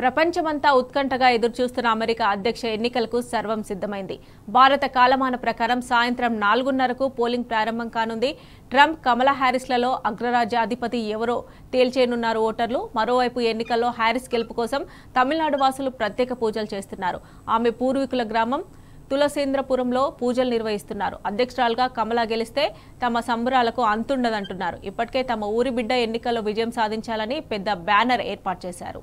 ప్రపంచమంతా ఉత్కంఠగా ఎదురుచూస్తున్న అమెరికా అధ్యక్ష ఎన్నికలకు సర్వం సిద్ధమైంది భారత కాలమాన ప్రకారం సాయంత్రం నాలుగున్నరకు పోలింగ్ ప్రారంభం కానుంది ట్రంప్ కమలా హ్యారిస్లలో అగ్రరాజ్యాధిపతి ఎవరో తేల్చేనున్నారు ఓటర్లు మరోవైపు ఎన్నికల్లో హ్యారిస్ గెలుపు కోసం తమిళనాడు వాసులు ప్రత్యేక పూజలు చేస్తున్నారు ఆమె పూర్వీకుల గ్రామం తులసేంద్రపురంలో పూజలు నిర్వహిస్తున్నారు అధ్యక్షురాలుగా కమలా గెలిస్తే తమ సంబరాలకు అంతుండదంటున్నారు ఇప్పటికే తమ ఊరి బిడ్డ ఎన్నికల్లో విజయం సాధించాలని పెద్ద బ్యానర్ ఏర్పాటు చేశారు